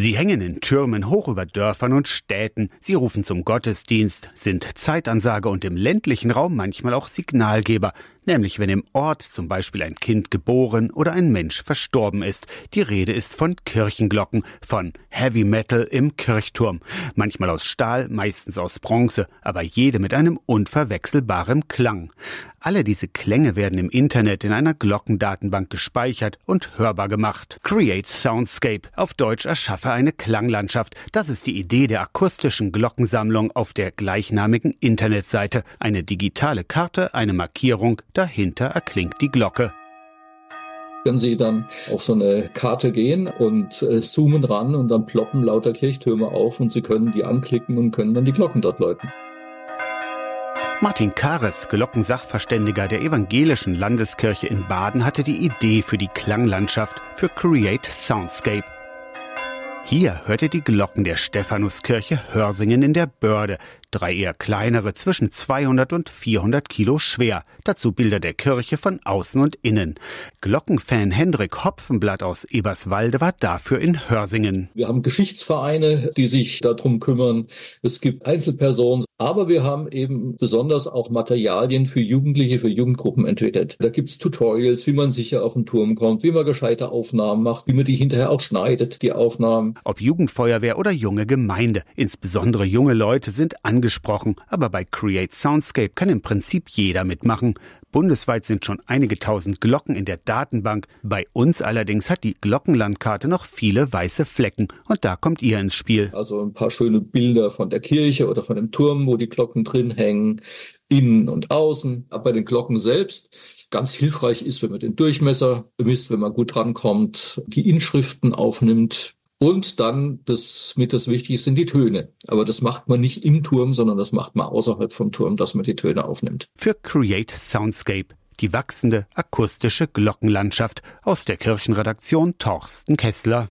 Sie hängen in Türmen hoch über Dörfern und Städten, sie rufen zum Gottesdienst, sind Zeitansage und im ländlichen Raum manchmal auch Signalgeber, nämlich wenn im Ort zum Beispiel ein Kind geboren oder ein Mensch verstorben ist. Die Rede ist von Kirchenglocken, von Heavy Metal im Kirchturm, manchmal aus Stahl, meistens aus Bronze, aber jede mit einem unverwechselbaren Klang. Alle diese Klänge werden im Internet in einer Glockendatenbank gespeichert und hörbar gemacht. Create Soundscape, auf Deutsch erschaffe eine Klanglandschaft, das ist die Idee der akustischen Glockensammlung auf der gleichnamigen Internetseite. Eine digitale Karte, eine Markierung, dahinter erklingt die Glocke. Können Sie dann auf so eine Karte gehen und äh, zoomen ran und dann ploppen lauter Kirchtürme auf und Sie können die anklicken und können dann die Glocken dort läuten. Martin Kares, Glockensachverständiger der evangelischen Landeskirche in Baden, hatte die Idee für die Klanglandschaft für Create Soundscape. Hier hört ihr die Glocken der Stephanuskirche Hörsingen in der Börde, drei eher kleinere zwischen 200 und 400 Kilo schwer, dazu Bilder der Kirche von außen und innen. Glockenfan Hendrik Hopfenblatt aus Eberswalde war dafür in Hörsingen. Wir haben Geschichtsvereine, die sich darum kümmern. Es gibt Einzelpersonen, aber wir haben eben besonders auch Materialien für Jugendliche, für Jugendgruppen entwickelt. Da gibt's Tutorials, wie man sicher auf den Turm kommt, wie man gescheite Aufnahmen macht, wie man die hinterher auch schneidet, die Aufnahmen ob Jugendfeuerwehr oder junge Gemeinde. Insbesondere junge Leute sind angesprochen, aber bei Create Soundscape kann im Prinzip jeder mitmachen. Bundesweit sind schon einige tausend Glocken in der Datenbank. Bei uns allerdings hat die Glockenlandkarte noch viele weiße Flecken und da kommt ihr ins Spiel. Also ein paar schöne Bilder von der Kirche oder von dem Turm, wo die Glocken drin hängen, innen und außen. Aber bei den Glocken selbst ganz hilfreich ist, wenn man den Durchmesser bemisst, wenn man gut drankommt, die Inschriften aufnimmt, und dann, das mit das Wichtigste sind die Töne. Aber das macht man nicht im Turm, sondern das macht man außerhalb vom Turm, dass man die Töne aufnimmt. Für Create Soundscape, die wachsende akustische Glockenlandschaft aus der Kirchenredaktion Torsten Kessler.